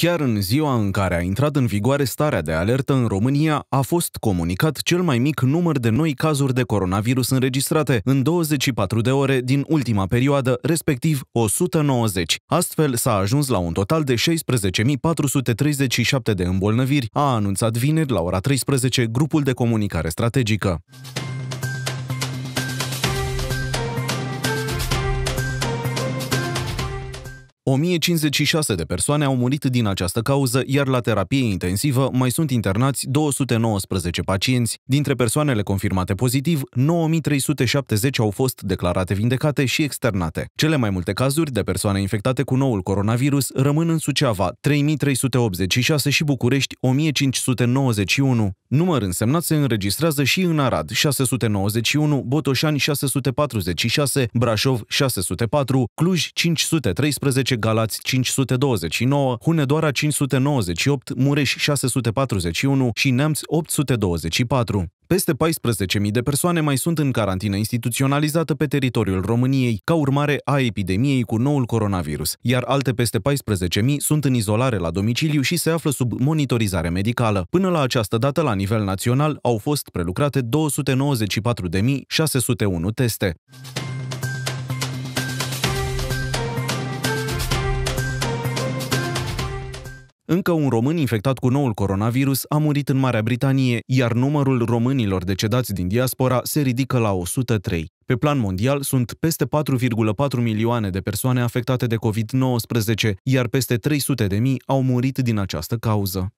Chiar în ziua în care a intrat în vigoare starea de alertă în România, a fost comunicat cel mai mic număr de noi cazuri de coronavirus înregistrate în 24 de ore din ultima perioadă, respectiv 190. Astfel s-a ajuns la un total de 16.437 de îmbolnăviri, a anunțat vineri la ora 13 grupul de comunicare strategică. 1056 de persoane au murit din această cauză, iar la terapie intensivă mai sunt internați 219 pacienți. Dintre persoanele confirmate pozitiv, 9370 au fost declarate vindecate și externate. Cele mai multe cazuri de persoane infectate cu noul coronavirus rămân în Suceava, 3386 și București, 1591. Număr însemnat se înregistrează și în Arad, 691, Botoșani 646, Brașov 604, Cluj 513, Galați 529, Hunedoara 598, Mureș 641 și Neamț 824. Peste 14.000 de persoane mai sunt în carantină instituționalizată pe teritoriul României, ca urmare a epidemiei cu noul coronavirus, iar alte peste 14.000 sunt în izolare la domiciliu și se află sub monitorizare medicală. Până la această dată, la nivel național, au fost prelucrate 294.601 teste. Încă un român infectat cu noul coronavirus a murit în Marea Britanie, iar numărul românilor decedați din diaspora se ridică la 103. Pe plan mondial, sunt peste 4,4 milioane de persoane afectate de COVID-19, iar peste 300 de mii au murit din această cauză.